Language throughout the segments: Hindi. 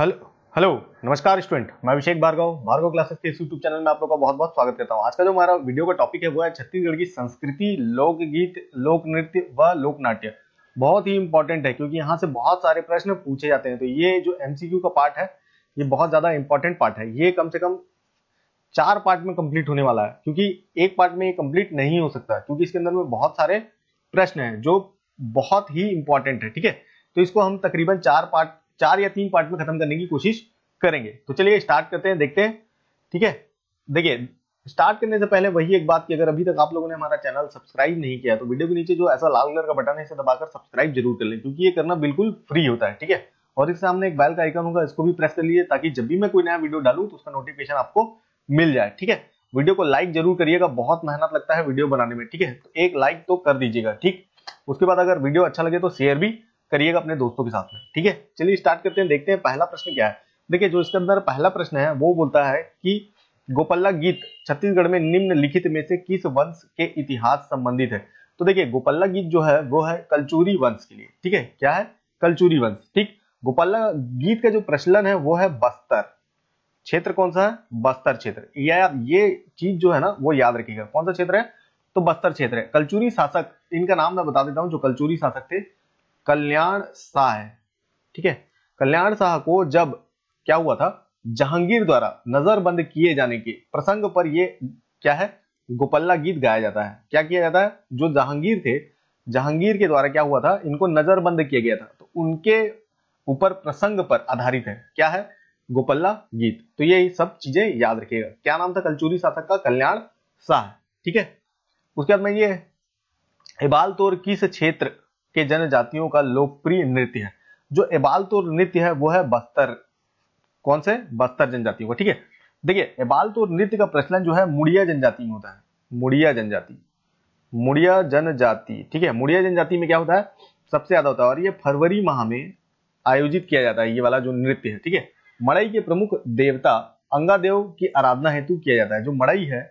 हेलो हेलो नमस्कार स्टूडेंट मैं अभिषेक भार्गव भार्गव क्लासेस के इस यूट्यूब चैनल में आप लोग का बहुत बहुत स्वागत करता हूँ आज का जो हमारा वीडियो का टॉपिक है वो है छत्तीसगढ़ की संस्कृति लोकगीत लोक नृत्य व लोकनाट्य बहुत ही इंपॉर्टेंट है क्योंकि यहाँ से बहुत सारे प्रश्न पूछे जाते हैं तो ये जो एम का पार्ट है ये बहुत ज्यादा इंपॉर्टेंट पार्ट है ये कम से कम चार पार्ट में कंप्लीट होने वाला है क्योंकि एक पार्ट में ये कंप्लीट नहीं हो सकता क्योंकि इसके अंदर में बहुत सारे प्रश्न है जो बहुत ही इंपॉर्टेंट है ठीक है तो इसको हम तकरीबन चार पार्ट चार या तीन पार्ट में खत्म करने की कोशिश करेंगे तो चलिए स्टार्ट करते हैं देखते हैं ठीक है देखिए स्टार्ट करने से पहले वही एक बात कि अगर अभी तक आप लोगों ने हमारा चैनल सब्सक्राइब नहीं किया तो वीडियो के नीचे जो ऐसा लाल कलर का बटन है इसे दबाकर सब्सक्राइब जरूर कर लें क्योंकि ये करना बिल्कुल फ्री होता है ठीक है और इसके सामने एक बैल का आइकन होगा इसको भी प्रेस कर लीजिए ताकि जब भी मैं कोई नया वीडियो डालू तो उसका नोटिफिकेशन आपको मिल जाए ठीक है वीडियो को लाइक जरूर करिएगा बहुत मेहनत लगता है वीडियो बनाने में ठीक है तो एक लाइक तो कर दीजिएगा ठीक उसके बाद अगर वीडियो अच्छा लगे तो शेयर भी करिएगा अपने दोस्तों के साथ में ठीक है चलिए स्टार्ट करते हैं देखते हैं पहला प्रश्न क्या है देखिए जो इसके अंदर पहला प्रश्न है वो बोलता है कि गोपल्ला गीत छत्तीसगढ़ में निम्नलिखित में से किस वंश के इतिहास संबंधित है तो देखिए गोपल्ला गीत जो है वो है कलचूरी वंश के लिए ठीक है क्या है कलचूरी वंश ठीक गोपल्ला गीत का जो प्रचलन है वो है बस्तर क्षेत्र कौन सा है बस्तर क्षेत्र यह आप ये चीज जो है ना वो याद रखिएगा कौन सा क्षेत्र है तो बस्तर क्षेत्र है कलचूरी शासक इनका नाम मैं बता देता हूँ जो कलचूरी शासक थे कल्याण शाह ठीक है कल्याण शाह को जब क्या हुआ था जहांगीर द्वारा नजरबंद किए जाने के प्रसंग पर यह क्या है गोपल्ला गीत गाया जाता है क्या किया जाता है जो जहांगीर थे जहांगीर के द्वारा क्या हुआ था इनको नजरबंद किया गया था तो उनके ऊपर प्रसंग पर आधारित है क्या है गोपल्ला गीत तो ये सब चीजें याद रखिएगा क्या नाम था कलचूरी शासक का कल्याण शाह ठीक है उसके बाद में ये हिबाल तोर किस क्षेत्र के जनजातियों का लोकप्रिय नृत्य है जो एबालतोर नृत्य है वो है बस्तर कौन से बस्तर जनजातियों का ठीक है देखिए एबालतोर नृत्य का प्रचलन जो है मुड़िया जनजाति में होता है मुड़िया जनजाति मुड़िया जनजाति ठीक है मुड़िया जनजाति में क्या होता है सबसे ज्यादा होता है और ये फरवरी माह में आयोजित किया जाता है ये वाला जो नृत्य है ठीक है मड़ई के प्रमुख देवता अंगादेव की आराधना हेतु किया जाता है जो मड़ई है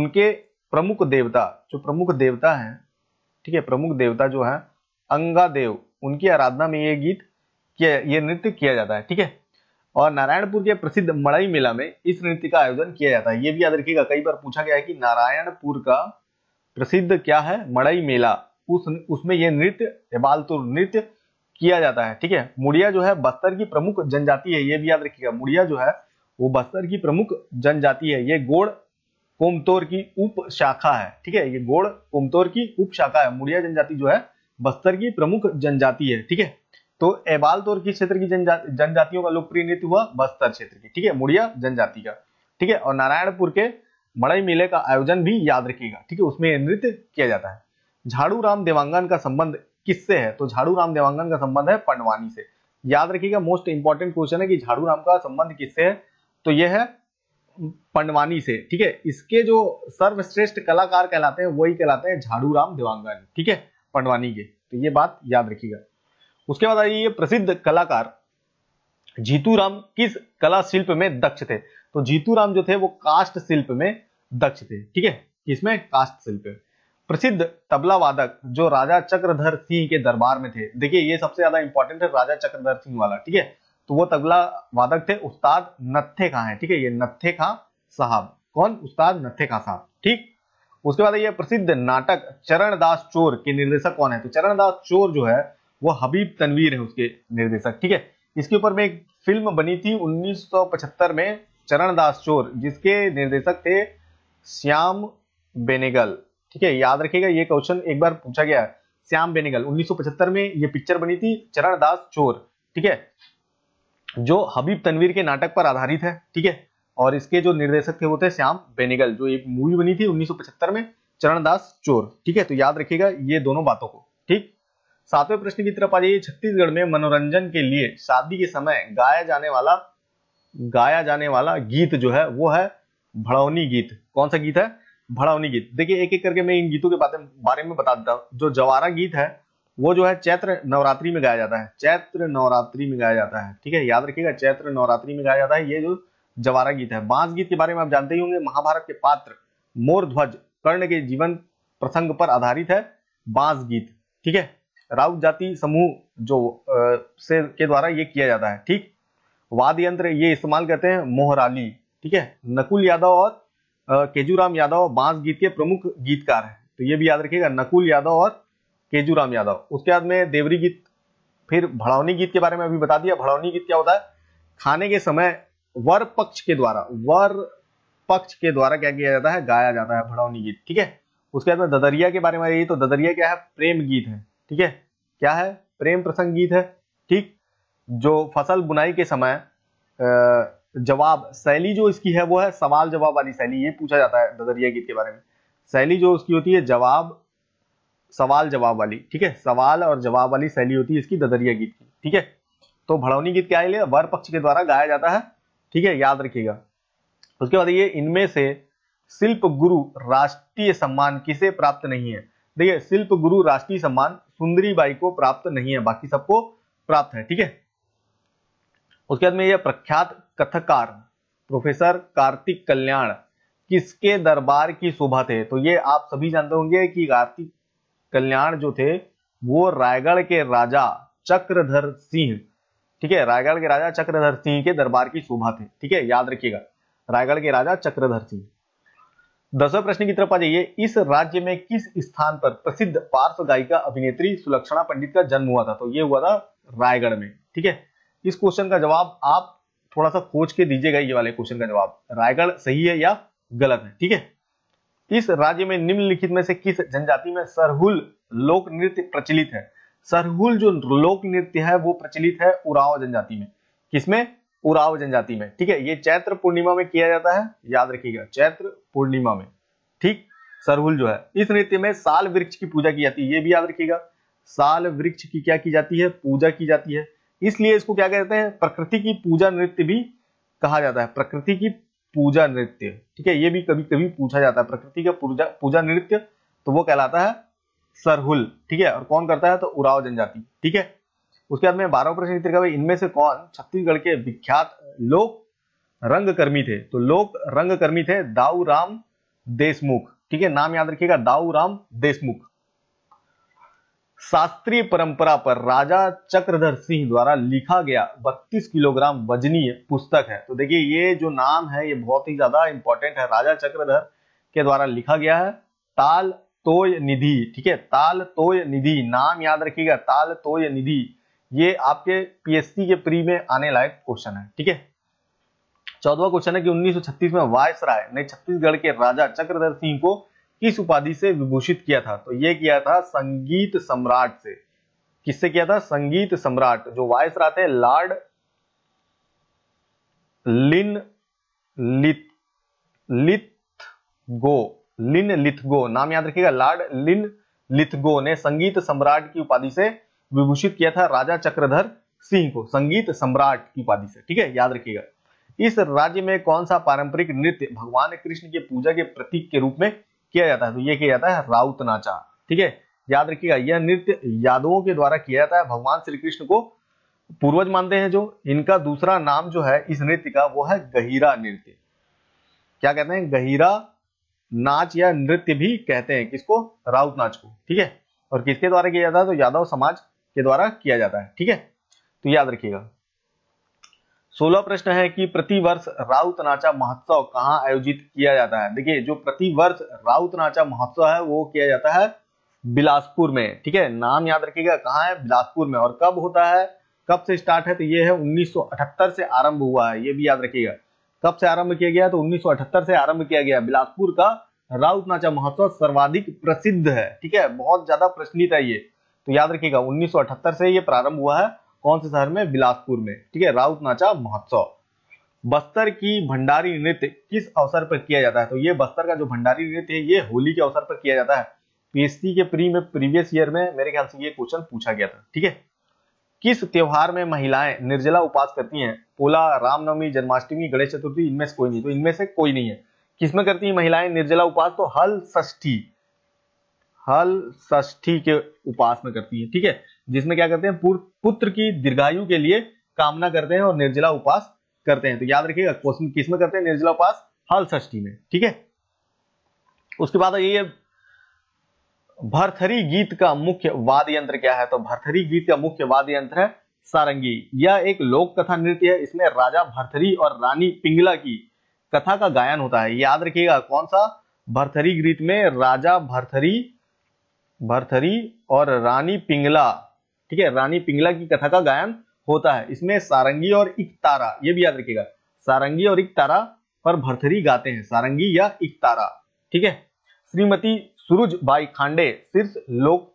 उनके प्रमुख देवता जो प्रमुख देवता है ठीक है प्रमुख देवता जो है अंगादेव उनकी आराधना में ये गीत किया ये नृत्य किया जाता है ठीक है और नारायणपुर के प्रसिद्ध मड़ई मेला में इस नृत्य का आयोजन किया जाता है ये भी याद रखिएगा कई बार पूछा गया है कि नारायणपुर का प्रसिद्ध क्या है मड़ई मेला उस उसमें यह नृत्य बालतुर नृत्य किया जाता है ठीक है मुड़िया जो है बस्तर की प्रमुख जनजाति है ये भी याद रखिएगा मुड़िया जो है वो बस्तर की प्रमुख जनजाति है ये गोड़ कोमतोर की उप शाखा है ठीक है ये गोड़ कोमतोर की उप शाखा है मुड़िया जनजाति जो है बस्तर की प्रमुख जनजाति है ठीक है तो एबाल तौर किस क्षेत्र की जनजातियों का लोकप्रिय नृत्य हुआ बस्तर क्षेत्र की ठीक है मुड़िया जनजाति का ठीक है और नारायणपुर के मड़ई मेले का आयोजन भी याद रखिएगा ठीक है उसमें नृत्य किया जाता है झाड़ू राम देवांगन का संबंध किससे है तो झाड़ू राम देवांगन का संबंध है पंडवानी से याद रखिएगा मोस्ट इंपॉर्टेंट क्वेश्चन है कि झाड़ू राम का संबंध किससे है तो यह है पंडवानी से ठीक है इसके जो सर्वश्रेष्ठ कलाकार कहलाते हैं वही कहलाते हैं झाड़ू राम देवांगन ठीक है पंडवानी के तो ये बात याद रखिएगा उसके बाद आइए प्रसिद्ध कलाकार जीतू राम किस कला शिल्प में दक्ष थे तो जीतू राम जो थे वो कास्ट शिल्प में दक्ष थे ठीक है किसमें कास्ट शिल्प प्रसिद्ध तबला वादक जो राजा चक्रधर सिंह के दरबार में थे देखिए ये सबसे ज्यादा इंपॉर्टेंट है राजा चक्रधर सिंह वाला ठीक है तो वो तबला वादक थे उस्ताद नत्थे खां है ठीक है ये नत्थे खां साहब कौन उस्ताद नत्थे खां साहब ठीक उसके बाद ये प्रसिद्ध नाटक चरणदास चोर के निर्देशक कौन है तो चरणदास चोर जो है वो हबीब तनवीर है उसके निर्देशक ठीक है इसके ऊपर में एक फिल्म बनी थी 1975 में चरणदास चोर जिसके निर्देशक थे श्याम बेनेगल ठीक है याद रखिएगा ये क्वेश्चन एक बार पूछा गया श्याम बेनेगल 1975 में ये पिक्चर बनी थी चरणदास चोर ठीक है जो हबीब तनवीर के नाटक पर आधारित है ठीक है और इसके जो निर्देशक थे वो थे श्याम बेनेगल जो एक मूवी बनी थी 1975 में चरणदास चोर ठीक है तो याद रखिएगा ये दोनों बातों को ठीक सातवें प्रश्न की तरफ आ जाइए छत्तीसगढ़ में मनोरंजन के लिए शादी के समय गाया जाने वाला गाया जाने वाला गीत जो है वो है भड़ौनी गीत कौन सा गीत है भड़ौनी गीत देखिए एक एक करके मैं इन गीतों के बारे में बता देता हूँ जो जवारा गीत है वो जो है चैत्र नवरात्रि में गाया जाता है चैत्र नवरात्रि में गाया जाता है ठीक है याद रखिएगा चैत्र नवरात्रि में गाया जाता है ये जो जवारा गीत है बांस गीत के बारे में आप जानते ही होंगे महाभारत के पात्र मोर ध्वज कर्ण के जीवन प्रसंग पर आधारित है बांस गीत ठीक है राउत जाति समूह जो आ, से के द्वारा ये किया जाता है ठीक वाद यंत्र ये इस्तेमाल करते हैं मोहराली ठीक है नकुल यादव और केजूराम यादव बांस गीत के प्रमुख गीतकार है तो ये भी याद रखिएगा नकुल यादव और केजूराम यादव उसके बाद में देवरी गीत फिर भड़ौनी गीत के बारे में अभी बता दिया भड़ौनी गीत क्या होता है खाने के समय वर पक्ष के द्वारा वर पक्ष के द्वारा क्या किया जाता है गाया जाता है भड़ौनी गीत ठीक है उसके बाद में ददरिया के बारे में यही तो ददरिया क्या है प्रेम गीत है ठीक है क्या है प्रेम प्रसंग गीत है ठीक जो फसल बुनाई के समय जवाब शैली जो इसकी है वो है सवाल जवाब वाली शैली ये पूछा जाता है ददरिया गीत के बारे में शैली जो उसकी होती है जवाब सवाल जवाब वाली ठीक है सवाल और जवाब वाली शैली होती है इसकी ददरिया गीत की ठीक है तो भड़ौनी गीत क्या है वर पक्ष के द्वारा गाया जाता है ठीक है याद रखिएगा उसके बाद ये इनमें से शिल्प गुरु राष्ट्रीय सम्मान किसे प्राप्त नहीं है देखिए शिल्प गुरु राष्ट्रीय सम्मान सुंदरी बाई को प्राप्त नहीं है बाकी सबको प्राप्त है ठीक है उसके बाद में यह प्रख्यात कथकार प्रोफेसर कार्तिक कल्याण किसके दरबार की शोभा थे तो ये आप सभी जानते होंगे कि कार्तिक कल्याण जो थे वो रायगढ़ के राजा चक्रधर सिंह ठीक है रायगढ़ के राजा चक्रधर सिंह के दरबार की शोभा थे ठीक है याद रखिएगा रायगढ़ के राजा चक्रधर सिंह दसवें प्रश्न की तरफ आ जाइए इस राज्य में किस स्थान पर प्रसिद्ध पार्श्व गायिका अभिनेत्री सुलक्षणा पंडित का जन्म हुआ था तो ये हुआ था रायगढ़ में ठीक है इस क्वेश्चन का जवाब आप थोड़ा सा खोज के दीजिएगा ये वाले क्वेश्चन का जवाब रायगढ़ सही है या गलत है ठीक है इस राज्य में निम्नलिखित में से किस जनजाति में सरहुल लोक नृत्य प्रचलित है सरहुल जो लोक नृत्य है वो प्रचलित है उराव जनजाति में किसमें उराव जनजाति में ठीक है ये चैत्र पूर्णिमा में किया जाता है याद रखिएगा चैत्र पूर्णिमा में ठीक सरहुल जो है इस नृत्य में साल वृक्ष की पूजा की जाती है ये भी याद रखिएगा साल वृक्ष की क्या की जाती है पूजा की जाती है इसलिए इसको क्या कहते हैं प्रकृति की पूजा नृत्य भी कहा जाता है प्रकृति की पूजा नृत्य ठीक है ये भी कभी कभी पूछा जाता है प्रकृति का पूजा पूजा नृत्य तो वो कहलाता है सरहुल ठीक है और कौन करता है तो उराव जनजाति ठीक है उसके बाद में बारह प्रश्न इनमें से कौन छत्तीसगढ़ के विख्यात लोक रंगकर्मी थे तो लोक रंगकर्मी थे दाऊ राम देशमुख ठीक है नाम याद रखिएगा दाऊ राम देशमुख शास्त्रीय परंपरा पर राजा चक्रधर सिंह द्वारा लिखा गया 32 किलोग्राम वजनीय पुस्तक है तो देखिए ये जो नाम है ये बहुत ही ज्यादा इंपॉर्टेंट है राजा चक्रधर के द्वारा लिखा गया है ताल तोय निधि ठीक है ताल तोय निधि नाम याद रखिएगा ताल तोय निधि ये आपके पीएससी के प्री में आने लायक क्वेश्चन है ठीक है चौदवा क्वेश्चन है कि 1936 में वायसराय ने छत्तीसगढ़ के राजा चक्रधर सिंह को किस उपाधि से विभूषित किया था तो ये किया था संगीत सम्राट से किससे किया था संगीत सम्राट जो वायसराय थे लॉर्ड लिन लिथ लिथ गो लिन लिथगो नाम याद रखिएगा लॉर्ड लिन लिथगो ने संगीत सम्राट की उपाधि से विभूषित किया था राजा चक्रधर सिंह को संगीत सम्राट की उपाधि से ठीक है याद रखिएगा इस राज्य में कौन सा पारंपरिक नृत्य भगवान कृष्ण की पूजा के प्रतीक के रूप में किया जाता है तो यह किया जाता है राउत नाचा ठीक है याद रखिएगा यह नृत्य यादवों के द्वारा किया जाता है भगवान श्री कृष्ण को पूर्वज मानते हैं जो इनका दूसरा नाम जो है इस नृत्य का वो है गहिरा नृत्य क्या कहते हैं गहिरा नाच या नृत्य भी कहते हैं किसको राउत नाच को ठीक है और किसके द्वारा किया जाता है तो यादव समाज के द्वारा किया जाता है ठीक है तो याद रखिएगा सोलह प्रश्न है कि प्रतिवर्ष राउत नाचा महोत्सव कहाँ आयोजित किया जाता है देखिए जो प्रतिवर्ष राउत नाचा महोत्सव है वो किया जाता है बिलासपुर में ठीक है नाम याद रखिएगा कहां है बिलासपुर में और कब होता है कब से स्टार्ट है तो ये है 1978 से आरंभ हुआ है ये भी याद रखिएगा कब से आरंभ किया गया तो 1978 से आरंभ किया गया बिलासपुर का राउत नाचा महोत्सव सर्वाधिक प्रसिद्ध है ठीक है बहुत ज्यादा प्रचलित है ये तो याद रखिएगा 1978 से ये प्रारंभ हुआ है कौन से शहर में बिलासपुर में ठीक है राउत नाचा महोत्सव बस्तर की भंडारी नृत्य किस अवसर पर किया जाता है तो ये बस्तर का जो भंडारी नृत्य है ये होली के अवसर पर किया जाता है पीएससी के प्री में प्रीवियस ईयर में मेरे ख्याल से ये क्वेश्चन पूछा गया था ठीक है किस त्योहार में महिलाएं निर्जला उपास करती हैं पोला रामनवमी जन्माष्टमी गणेश चतुर्थी इनमें से कोई नहीं तो इनमें से कोई नहीं है किसमें करती हैं महिलाएं निर्जला उपास तो हल ष्ठी हल ष्ठी के उपास में करती है ठीक है जिसमें क्या करते हैं पुत्र की दीर्घायु के लिए कामना करते हैं और निर्जला उपास करते हैं तो याद रखिएगा क्वेश्चन किसमें करते हैं निर्जला उपास हल ष्ठी में ठीक है उसके बाद ये भरथरी गीत का मुख्य वाद्य यंत्र क्या है तो भरथरी गीत का मुख्य वाद्य यंत्र है सारंगी यह एक लोक कथा नृत्य है इसमें राजा भरथरी और रानी पिंगला की कथा का गायन होता है याद रखिएगा कौन सा भरथरी गीत में राजा भरथरी भरथरी और रानी पिंगला ठीक है रानी पिंगला की कथा का गायन होता है इसमें सारंगी और इकतारा ये भी याद रखिएगा सारंगी और इकतारा पर भरथरी गाते हैं सारंगी या इकतारा ठीक है श्रीमती सुरुज बाई खांडे शीर्ष लोक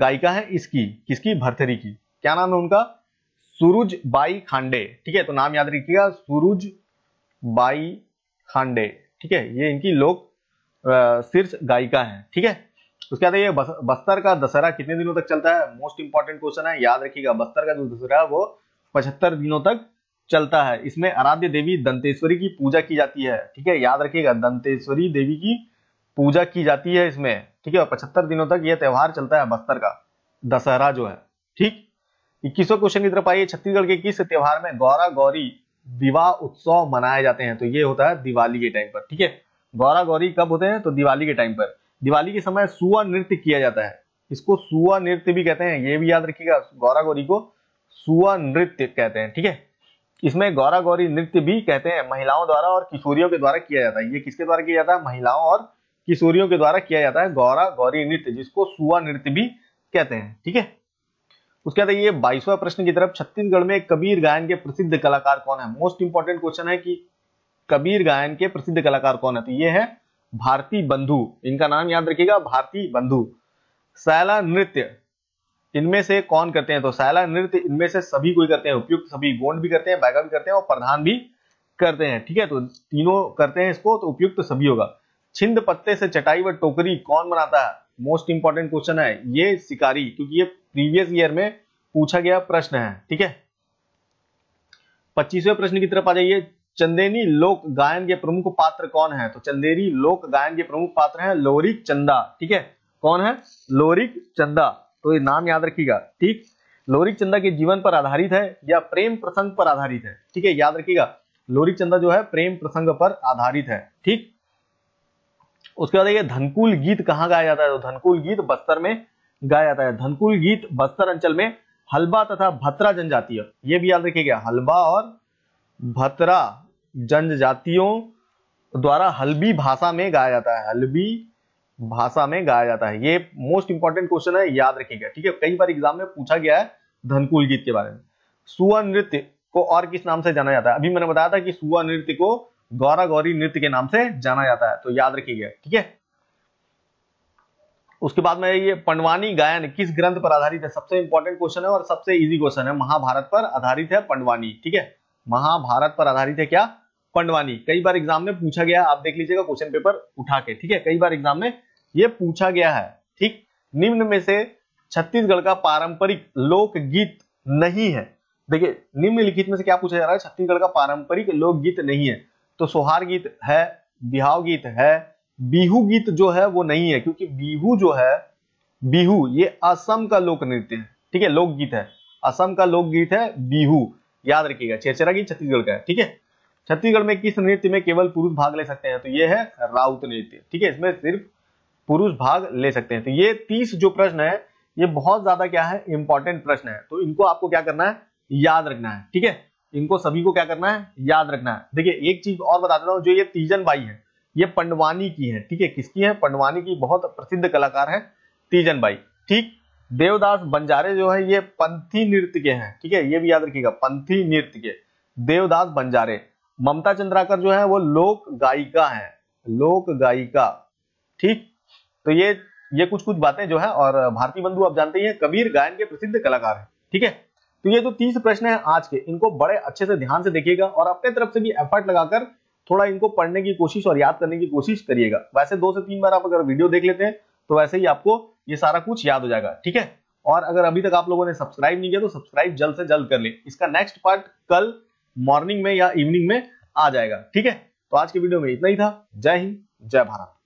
गायिका है इसकी किसकी भरथरी की क्या नाम है उनका सुरुज बाई खांडे ठीक है तो नाम याद रखिएगा सुरुज बाई खांडे ठीक है ये इनकी लोक शीर्ष गायिका है ठीक है उसके बाद ये बस्तर का दशहरा कितने दिनों तक चलता है मोस्ट इंपॉर्टेंट क्वेश्चन है याद रखिएगा बस्तर का जो दशहरा है वो पचहत्तर दिनों तक चलता है इसमें आराध्य देवी दंतेश्वरी की पूजा की जाती है ठीक है याद रखिएगा दंतेश्वरी देवी की पूजा की जाती है इसमें ठीक है पचहत्तर दिनों तक यह त्यौहार चलता है बस्तर का दशहरा जो है ठीक इक्कीसों क्वेश्चन की तरफ आइए छत्तीसगढ़ के किस त्यौहार में गौरा गौरी विवाह उत्सव मनाए जाते हैं तो ये होता है दिवाली के टाइम पर ठीक है गौरा गौरी कब होते हैं तो दिवाली के टाइम पर दिवाली के समय सुआ नृत्य किया जाता है इसको सुआ नृत्य भी कहते हैं ये भी याद रखिएगा गौरा गौरी को सुआ नृत्य कहते हैं ठीक है इसमें गौरा गौरी नृत्य भी कहते हैं महिलाओं द्वारा और किशोरियों के द्वारा किया जाता है ये किसके द्वारा किया जाता है महिलाओं और किशोरियों के द्वारा किया जाता है गौरा गौरी नृत्य जिसको सुवा नृत्य भी कहते हैं ठीक है उसके बाद ये बाईसवा प्रश्न की तरफ छत्तीसगढ़ में कबीर गायन के प्रसिद्ध कलाकार कौन है मोस्ट इंपॉर्टेंट क्वेश्चन है कि कबीर गायन के प्रसिद्ध कलाकार कौन है तो ये है भारती बंधु इनका नाम याद रखिएगा भारती बंधु सैला नृत्य इनमें से कौन करते हैं तो सैला नृत्य इनमें से सभी कोई करते हैं उपयुक्त सभी गोंड भी करते हैं बैगा भी करते हैं और प्रधान भी करते हैं ठीक है तो तीनों करते हैं इसको तो उपयुक्त सभी होगा छिंद पत्ते से चटाई व टोकरी कौन बनाता है मोस्ट इंपॉर्टेंट क्वेश्चन है ये शिकारी क्योंकि ये प्रीवियस ईयर में पूछा गया प्रश्न है ठीक है पच्चीसवें प्रश्न की तरफ आ जाइए चंदेनी लोक गायन के प्रमुख पात्र कौन है तो चंदेरी लोक गायन के प्रमुख पात्र है लोरिक चंदा ठीक है कौन है लोरिक चंदा तो ये नाम याद रखिएगा ठीक लोरिक चंदा के जीवन पर आधारित है या प्रेम प्रसंग पर आधारित है ठीक है याद रखिएगा लोरिक चंदा जो है प्रेम प्रसंग पर आधारित है ठीक उसके बाद ये धनकुल गीत कहाँ गाया जाता है तो धनकुल गीत बस्तर में गाया जाता है धनकुल गीत बस्तर अंचल में हलबा तथा भत्रा जनजातीय ये भी याद रखिएगा हलबा और भत्रा जनजातियों द्वारा हल्बी भाषा में गाया जाता है हल्बी भाषा में गाया जाता है ये मोस्ट इंपॉर्टेंट क्वेश्चन है याद रखिएगा ठीक है कई बार एग्जाम में पूछा गया है धनकुल गीत के बारे में सुअ नृत्य को और किस नाम से जाना जाता है अभी मैंने बताया था कि सुअ नृत्य को गौरा गौरी नृत्य के नाम से जाना जाता है तो याद रखिएगा ठीक है उसके बाद में ये पंडवानी गायन किस ग्रंथ पर आधारित है सबसे इंपॉर्टेंट क्वेश्चन है और सबसे इजी क्वेश्चन है महाभारत पर आधारित है पंडवानी ठीक है महाभारत पर आधारित है क्या पंडवानी कई बार एग्जाम में पूछा गया आप देख लीजिएगा क्वेश्चन पेपर उठा के ठीक है कई बार एग्जाम में ये पूछा गया है ठीक निम्न में से छत्तीसगढ़ का पारंपरिक लोकगीत नहीं है देखिए निम्नलिखित में से क्या पूछा जा रहा है छत्तीसगढ़ का पारंपरिक लोकगीत नहीं है तो सोहार गीत है बिहाव गीत है बिहू गीत जो है वो नहीं है क्योंकि बिहू जो है बिहू ये असम का लोक नृत्य है ठीक है लोकगीत है असम का लोकगीत है बिहू याद रखिएगा चेचरा गीत छत्तीसगढ़ का है ठीक है छत्तीसगढ़ में किस नृत्य में केवल पुरुष भाग ले सकते हैं तो ये है राउत नृत्य ठीक है इसमें सिर्फ पुरुष भाग ले सकते हैं तो ये तीस जो प्रश्न है ये बहुत ज्यादा क्या है इंपॉर्टेंट प्रश्न है तो इनको आपको क्या करना है याद रखना है ठीक है इनको सभी को क्या करना है याद रखना है देखिए एक चीज और बता देता हूँ जो ये तीजन बाई है ये पंडवानी की है ठीक है किसकी है पंडवानी की बहुत प्रसिद्ध कलाकार है तीजन बाई ठीक देवदास बंजारे जो है ये पंथी नृत्य के हैं ठीक है ये भी याद रखिएगा पंथी नृत्य के देवदास बंजारे ममता चंद्राकर जो है वो लोक गायिका है लोक गायिका ठीक तो ये ये कुछ कुछ बातें जो है और भारतीय बंधु आप जानते ही हैं कबीर गायन के प्रसिद्ध कलाकार हैं ठीक है तो ये जो तीस प्रश्न है आज के इनको बड़े अच्छे से ध्यान से देखिएगा और अपने तरफ से भी एफर्ट लगाकर थोड़ा इनको पढ़ने की कोशिश और याद करने की कोशिश करिएगा वैसे दो से तीन बार आप अगर वीडियो देख लेते हैं तो वैसे ही आपको ये सारा कुछ याद हो जाएगा ठीक है और अगर अभी तक आप लोगों ने सब्सक्राइब नहीं किया तो सब्सक्राइब जल्द से जल्द कर ले इसका नेक्स्ट पार्ट कल मॉर्निंग में या इवनिंग में आ जाएगा ठीक है तो आज के वीडियो में इतना ही था जय हिंद जय भारत